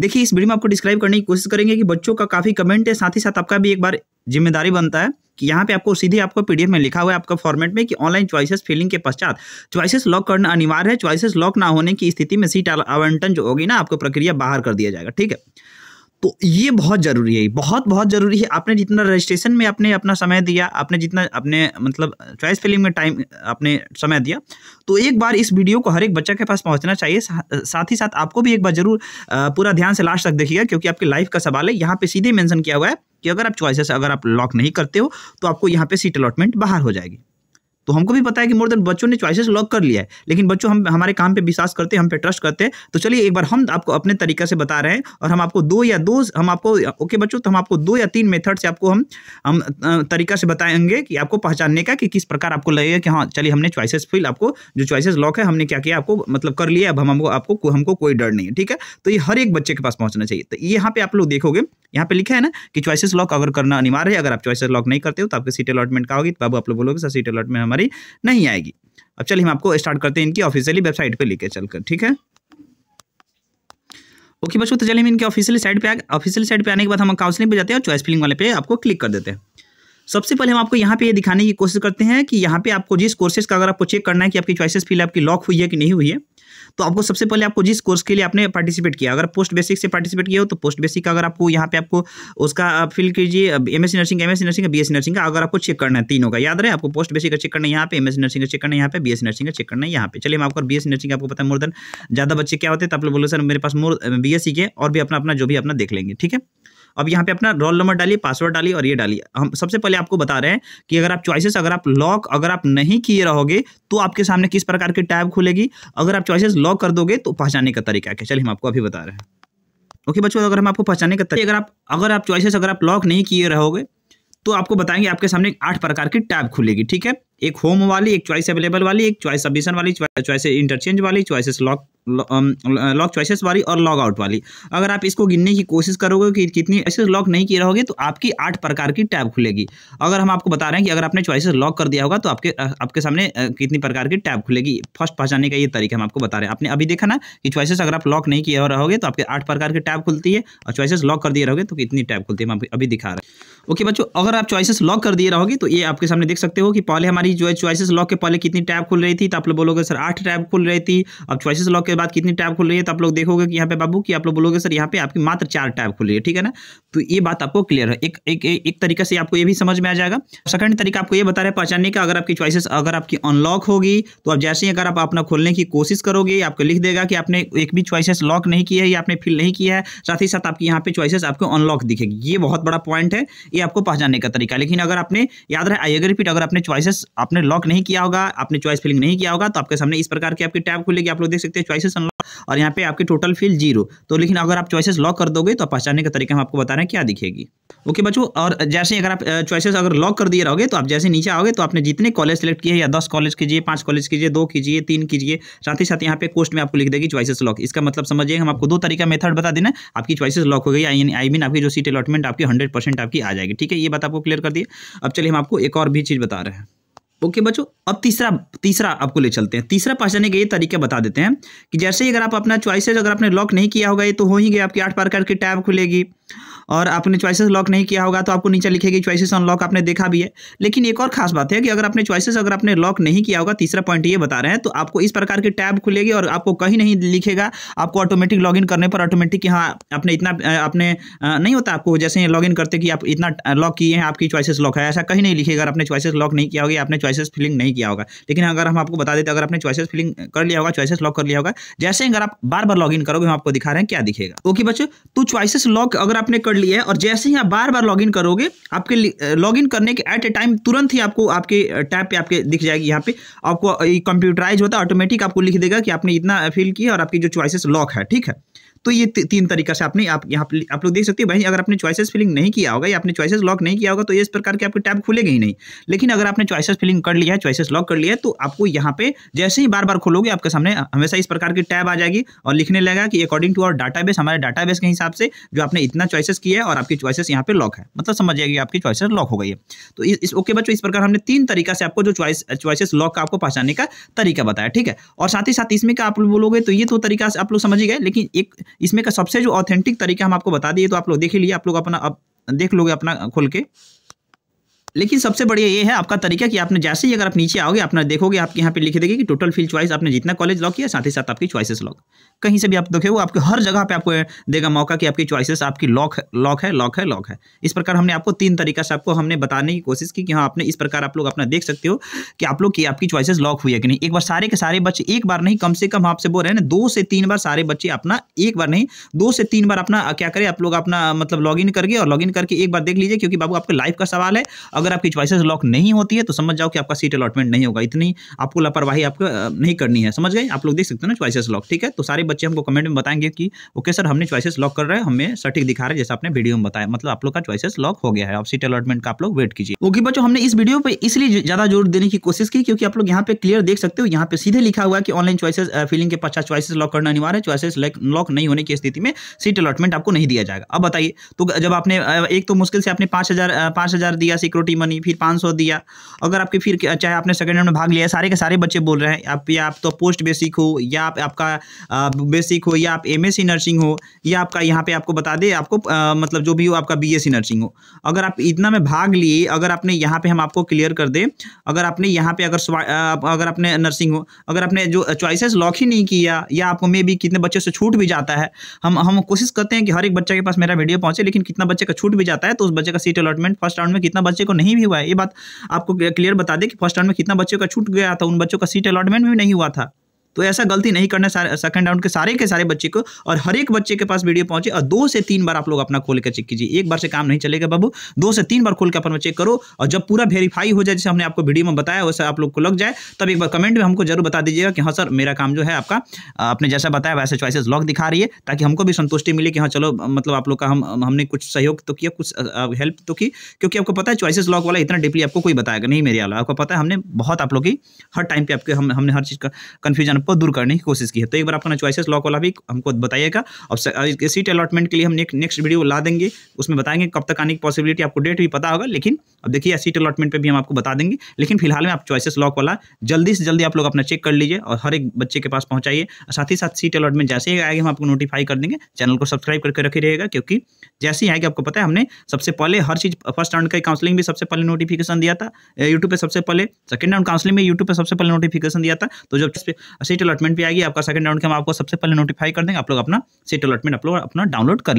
देखिए इस वीडियो में आपको डिस्क्राइब करने की कोशिश करेंगे कि बच्चों का काफ़ी कमेंट है साथ ही साथ आपका भी एक बार जिम्मेदारी बनता है कि यहाँ पे आपको सीधे आपको पीडीएफ में लिखा हुआ है आपका फॉर्मेट में कि ऑनलाइन चॉइसेस फिलिंग के पश्चात चॉइसेस लॉक करना अनिवार्य है चॉइसेस लॉक ना होने की स्थिति में सीट आवंटन जो होगी ना आपको प्रक्रिया बाहर कर दिया जाएगा ठीक है तो ये बहुत ज़रूरी है बहुत बहुत ज़रूरी है आपने जितना रजिस्ट्रेशन में आपने अपना समय दिया आपने जितना अपने मतलब चॉइस फिलिंग में टाइम आपने समय दिया तो एक बार इस वीडियो को हर एक बच्चा के पास पहुंचना चाहिए साथ ही साथ आपको भी एक बार ज़रूर पूरा ध्यान से लास्ट तक देखिएगा क्योंकि आपकी लाइफ का सवाल है यहाँ पर सीधे मैंसन किया हुआ है कि अगर आप चॉइसेस अगर आप लॉक नहीं करते हो तो आपको यहाँ पर सीट अलॉटमेंट बाहर हो जाएगी तो हमको भी पता है कि मोर देन बच्चों ने चॉइसेस लॉक कर लिया है लेकिन बच्चों हम हमारे काम पे विश्वास करते हैं हम पे ट्रस्ट करते हैं तो चलिए एक बार हम आपको अपने तरीके से बता रहे हैं और हम आपको दो या दो हम आपको ओके बच्चों तो हम आपको दो या तीन मेथड से आपको हम हम तरीका से बताएंगे कि आपको पहचानने का कि किस प्रकार आपको लगेगा कि हाँ चलिए हमने चॉइसेस फिल आपको जो चॉइसेस लॉक है हमने क्या किया आपको मतलब कर लिया अब हम हमको आपको हमको कोई डर नहीं है ठीक है तो ये हर एक बच्चे के पास पहुंचना चाहिए तो यहाँ पे आप लोग देखोगे यहाँ पे लिखा है ना कि चॉइसेस लॉक अगर करना अनिवार्य है अगर आप चॉइसेस लॉक नहीं करते हो तो आपके सीट अलॉटमेंट का होगी तो आप लोग बोलोगे सर सीट अलॉटमेंट हमारे हमारी नहीं आएगी अब चलिए हम आपको स्टार्ट करते हैं इनकी ऑफिशियली वेबसाइट पर लेकर चलकर ठीक है ओके okay, बच्चों तो चलिए हम इनके ऑफिशियल साइट पे ऑफिशियल साइट पे आने के बाद हम काउंसलिंग पे जाते हैं और चॉइस फिलिंग वाले पे आपको क्लिक कर देते हैं सबसे पहले हम आपको यहाँ पे ये दिखाने की कोशिश करते हैं कि यहाँ पे आपको जिस कोर्सेज का अगर आपको चेक करना है कि आपकी चॉइसेस फिल आपकी लॉक हुई है कि नहीं हुई है तो आपको सबसे पहले आपको जिस कोर्स के लिए आपने पार्टिसिपेट किया अगर पोस्ट बेसिक से पार्टिसिपेट किया हो तो पोस्ट बेसिक का अगर आपको यहाँ पे आपको उसका फिल कीजिए M S nursing M S nursing B S nursing का अगर आपको चेक करना है तीनों का याद रहे आपको पोस्ट बेसिक का चेक करना है यहाँ पे एम एस नर्सिंग का चेक करना है यहाँ पे बी एस नर्सिंग का चेक करना है यहाँ पे चलिए मैं आपको बी एस नर्सिंग आपको पता है मोर देन ज़्यादा बच्चे क्या होते हैं तो आप लोग बोले सर मेरे पास मोर बी एस सी के और भी अपना अपना जो भी अपना देख लेंगे ठीक है अब यहाँ पे अपना रोल नंबर डालिए पासवर्ड डालिए और ये डालिए हम सबसे पहले आपको बता रहे हैं कि अगर आप चॉइसेस अगर आप लॉक अगर आप नहीं किए रहोगे तो आपके सामने किस प्रकार की टैब खुलेगी अगर आप चॉइसेस लॉक कर दोगे तो पहचानने का तरीका क्या चलिए हम आपको अभी बता रहे हैं ओके बच्चों अगर हम आपको पहचानने का तरीका अगर आप अगर आप चॉइसेस अगर आप लॉक नहीं किए रहोगे तो आपको बताएंगे आपके सामने आठ प्रकार की टैब खुलेगी ठीक है एक होम वाली एक चॉइस अवेलेबल वाली एक चॉइस सबमिशन वाली चॉइस इंटरचेंज वाली चॉइसेस लॉक लॉक चॉइसेस वाली और लॉग आउट वाली अगर आप इसको गिनने की कोशिश करोगे कि कितनी ऐसे लॉक नहीं किए रहोगे तो आपकी आठ प्रकार की टैब खुलेगी अगर हम आपको बता रहे हैं कि अगर आपने चॉइसेस लॉक कर दिया होगा तो आपके आपके सामने कितनी प्रकार की टैब खुलेगी फर्स्ट पहचाने का ये तरीका हम आपको बता रहे हैं आपने अभी देखा ना कि चॉइसेस अगर आप लॉक नहीं किए रहोगे तो आपके आठ प्रकार की टैब खुलती है और चॉइसेस लॉक कर दिए रहोगे तो कितनी टैब खुलती है हम अभी दिखा रहे हैं ओके बच्चों अगर आप चॉइसेस लॉक कर दिए रहोगे तो ये आपके सामने देख सकते हो कि पहले हमारी हमारी जो है चॉइसिस लॉक के पहले कितनी टैब खुल रही थी तो आप लोग बोलोगे सर आठ टैब खुल रही थी अब चॉइसिस लॉक के बाद कितनी टैब खुल रही है तो आप लोग देखोगे कि यहाँ पे बाबू कि आप लोग बोलोगे सर यहाँ पे आपकी मात्र चार टैब खुल रही है ठीक है ना तो ये बात आपको क्लियर है एक एक एक तरीके से आपको ये भी समझ में आ जाएगा सेकंड तरीका आपको ये बता रहे पहचानने का अगर आपकी चॉइसिस अगर आपकी अनलॉक होगी तो आप जैसे ही अगर आप अपना खोलने की कोशिश करोगे आपको लिख देगा कि आपने एक भी चॉइसिस लॉक नहीं किया है या आपने फिल नहीं किया है साथ ही साथ आपकी यहाँ पे चॉइसिस आपको अनलॉक दिखेगी ये बहुत बड़ा पॉइंट है ये आपको पहचानने का तरीका लेकिन अगर आपने याद रहे आई अगर रिपीट अगर आपने चॉइसेस आपने लॉक नहीं किया होगा आपने चॉइस फिलिंग नहीं किया होगा तो आपके सामने इस प्रकार की आपकी टैब खुलेगी आप लोग देख सकते हैं चॉइसेस अनलॉक और यहाँ पे आपकी टोटल फील जीरो तो लेकिन अगर आप चॉइसेस लॉक कर दोगे तो पहचानने का तरीका हम आपको बता रहे हैं क्या दिखेगी ओके बच्चों और जैसे अगर आप चॉइसेस अगर लॉक कर दिए रहोगे तो आप जैसे नीचे आओगे तो आपने जितने कॉलेज सेलेक्ट किए या दस कॉलेज कीजिए पाँच कॉलेज कीजिए दो कीजिए तीन कीजिए साथ ही साथ यहाँ पे कोस्ट में आपको लिख देगी चॉइसेस लॉक इसका मतलब समझिए हम आपको दो तरीका मेथड बता देना आपकी चॉइसेस लॉक हो गई आई मीन आपकी जो सीट अलॉटमेंट आपकी हंड्रेड आपकी आ जाएगी ठीक है ये बात आपको क्लियर कर दिए अब चलिए हम आपको एक और भी चीज़ बता रहे हैं ओके बच्चों अब तीसरा तीसरा आपको ले चलते हैं तीसरा पहचाने का ये तरीका बता देते हैं कि जैसे ही अगर आप अपना चॉइसेज अगर आपने लॉक नहीं किया होगा ये तो हो ही गया आपकी आठ प्रकार की टैब खुलेगी और आपने चॉइसेस लॉक नहीं किया होगा तो आपको नीचे लिखेगी चॉइसेस अनलॉक आपने देखा भी है लेकिन एक और खास बात है कि अगर आपने चॉइसेस अगर आपने लॉक नहीं किया होगा तीसरा पॉइंट ये बता रहे हैं तो आपको इस प्रकार की टैब खुलेगी और आपको कहीं नहीं लिखेगा आपको ऑटोमेटिक लॉग करने पर ऑटोमेटिक हाँ आपने इतना आपने नहीं होता आपको जैसे इन करते कि आप इतना लॉक किए हैं आपकी चॉइसेस लॉक है ऐसा कहीं नहीं लिखेगा अगर आपने चॉइसेस लॉक नहीं किया होगा आपने चॉइसेस फिलिंग नहीं किया होगा लेकिन अगर हम आपको बता देते अगर आपने चॉइसेस फिलिंग कर लिया होगा चॉइसेस लॉक कर लिया होगा जैसे अगर आप बार बार लॉग करोगे हम आपको दिखा रहे हैं क्या दिखेगा ओके बच्चों तो चॉइसेस लॉक अगर आपने कर लिया है और जैसे ही आप बार बार लॉगिन करोगे आपके लॉगिन करने के एट ए टाइम तुरंत ही आपको आपके टैब पे आपके दिख जाएगी यहाँ पे आपको कंप्यूटराइज होता है ऑटोमेटिक आपको लिख देगा कि आपने इतना फिल किया और आपकी जो चॉइसेस लॉक है ठीक है तो ये तीन तरीका से आपने आप यहाँ आप लोग देख सकते हैं भाई अगर आपने चॉइसेस फिलिंग नहीं किया होगा या आपने चॉइसेस लॉक नहीं किया होगा तो इस प्रकार के आपके टैब खुलेगे ही नहीं लेकिन अगर आपने चॉइसेस फिलिंग कर लिया है चॉइसेस लॉक कर लिया है तो आपको यहाँ पे जैसे ही बार बार खोलोगे आपके सामने हमेशा इस प्रकार की टैब आ जाएगी और लिखने लगा कि अकॉर्डिंग टू आवर डाटाबेस हमारे डाटाबेस के हिसाब से जो आपने इतना चॉइसेस किया है और आपकी चॉइसेस यहाँ पे लॉक है मतलब समझ जाएगी आपकी चॉइसेस लॉक हो गई है तो इस ओके बच्चों इस प्रकार हमने तीन तरीका से आपको जो चॉइस चॉइसेस लॉक का आपको पहचानने का तरीका बताया ठीक है और साथ ही साथ इसमें का आप बोलोगे तो ये तो तरीका आप लोग समझ गए लेकिन एक इसमें का सबसे जो ऑथेंटिक तरीका हम आपको बता दिए तो आप लोग देख लिए आप लोग अपना अब देख लोगे अपना खोल के लेकिन सबसे बढ़िया ये है आपका तरीका कि आपने जैसे ही अगर आप नीचे आओगे आपने देखोगे आपके यहाँ पे लिख देगी कि टोटल फील चॉइस आपने जितना कॉलेज लॉक किया साथ ही साथ आपकी चॉइसेस लॉक कहीं से भी आप देखो आपके हर जगह पे आपको देगा मौका कि आपकी चॉइसेस आपकी लॉक लॉक है लॉक है लॉक है है इस प्रकार हमने आपको तीन तरीका से आपको हमने बताने की कोशिश की कि हाँ आपने इस प्रकार आप लोग अपना देख सकते हो कि आप लोग की आपकी चॉइसेस लॉक हुई है कि नहीं एक बार सारे के सारे बच्चे एक बार नहीं कम से कम आपसे बोल रहे हैं दो से तीन बार सारे बच्चे अपना एक बार नहीं दो से तीन बार अपना क्या करें आप लोग अपना मतलब लॉग करके और लॉग करके एक बार देख लीजिए क्योंकि बाबू आपके लाइफ का सवाल है अगर अगर आपकी चॉइसेस लॉक नहीं होती है तो समझ जाओ कि आपका सीट अलॉटमेंट नहीं होगा इतनी आपको लापरवाही आपको नहीं करनी है समझ गए आप लोग देख सकते हैं ना चॉइसेस लॉक ठीक है तो सारे बच्चे हमको कमेंट में बताएंगे कि ओके सर हमने चॉइसेस लॉक कर रहे हैं हमें सटीक दिखा रहे हैं जैसे आपने वीडियो में बताया मतलब आप लोग का चॉइसेस लॉक हो गया है आप सीट अलॉटमेंट का आप लोग वेट कीजिए ओके बच्चों हमने इस वीडियो पर इसलिए ज्यादा जोर देने की कोशिश की क्योंकि आप लोग यहाँ पे क्लियर देख सकते हो यहाँ पे सीधे लिखा हुआ है कि ऑनलाइन चॉइसेस फिलिंग के पश्चात चॉइसेस लॉक करना अनिवार्य है चॉइसेस लॉक नहीं होने की स्थिति में सीट अलॉटमेंट आपको नहीं दिया जाएगा अब बताइए तो जब आपने एक तो मुश्किल से आपने पांच हजार दिया सिक्योरिटी छोटी मनी फिर पाँच सौ दिया अगर आपके फिर चाहे आपने सेकंड राउंड में भाग लिया सारे के सारे बच्चे बोल रहे हैं आप या आप तो पोस्ट बेसिक हो या आप आपका बेसिक हो या आप एम नर्सिंग हो या आपका यहाँ पर आपको बता दे आपको आ, मतलब जो भी हो आपका बी नर्सिंग हो अगर आप इतना में भाग लिए अगर आपने यहाँ पर हम आपको क्लियर कर दें अगर आपने यहाँ पर अगर अगर आपने नर्सिंग हो अगर आपने जो चॉइसेस लॉक ही नहीं किया या आपको मे भी कितने बच्चों से छूट भी जाता है हम हम कोशिश करते हैं कि हर एक बच्चे के पास मेरा वीडियो पहुंचे लेकिन कितना बच्चे का छूट भी जाता है तो उस बच्चे का सीट अलॉटमेंट फर्स्ट राउंड में कितना बच्चे को नहीं भी हुआ है ये बात आपको क्लियर बता दें कि फर्स्ट राउंड में कितना बच्चों का छूट गया था उन बच्चों का सीट अलॉटमेंट भी नहीं हुआ था तो ऐसा गलती नहीं करना सेकंड राउंड के सारे के सारे बच्चे को और हर एक बच्चे के पास वीडियो पहुंचे और दो से तीन बार आप लोग अपना खोल के चेक कीजिए एक बार से काम नहीं चलेगा बाबू दो से तीन बार खोल के अपना चेक करो और जब पूरा वेरीफाई हो जाए जैसे हमने आपको वीडियो में बताया वैसे आप लोग को लग जाए तब एक बार कमेंट में हमको जरूर बता दीजिएगा कि हाँ सर मेरा काम जो है आपका आपने जैसा बताया वैसे चॉइसेस लॉक दिखा रही है ताकि हमको भी संतुष्टि मिले कि हाँ चलो मतलब आप लोग का हम हमने कुछ सहयोग तो किया कुछ हेल्प तो की क्योंकि आपको पता है चॉइसेस लॉक वाला इतना डीपली आपको कोई बताएगा नहीं मेरे वाला आपको पता है हमने बहुत आप लोग की हर टाइम पे आपके हमने हर चीज़ का कन्फ्यूजन नुकसान को दूर करने की कोशिश की है तो एक बार अपना चॉइसेस लॉक वाला भी हमको बताइएगा और सीट अलॉटमेंट के लिए हम नेक्स्ट वीडियो ला देंगे उसमें बताएंगे कब तक आने की पॉसिबिलिटी आपको डेट भी पता होगा लेकिन अब देखिए सीट अलॉटमेंट पर भी हम आपको बता देंगे लेकिन फिलहाल में आप चॉइसेस लॉक वाला जल्दी से जल्दी आप लोग अपना चेक कर लीजिए और हर एक बच्चे के पास पहुँचाइए साथ ही साथ सीट अलॉटमेंट जैसे ही आएगी हम आपको नोटिफाई कर देंगे चैनल को सब्सक्राइब करके रखे रहेगा क्योंकि जैसे ही आएगी आपको पता है हमने सबसे पहले हर चीज़ फर्स्ट राउंड का काउंसलिंग भी सबसे पहले नोटिफिकेशन दिया था यूट्यूब पर सबसे पहले सेकंड राउंड काउंसलिंग में यूट्यूब पर सबसे पहले नोटिफिकेशन दिया था तो जब सीट अलॉटमेंट भी आएगी आपका सेकंड राउंड के हम आपको सबसे पहले नोटिफाई कर देंगे आप लोग अपना सीट अलॉटमेंट आप लोग अपना डाउनलोड कर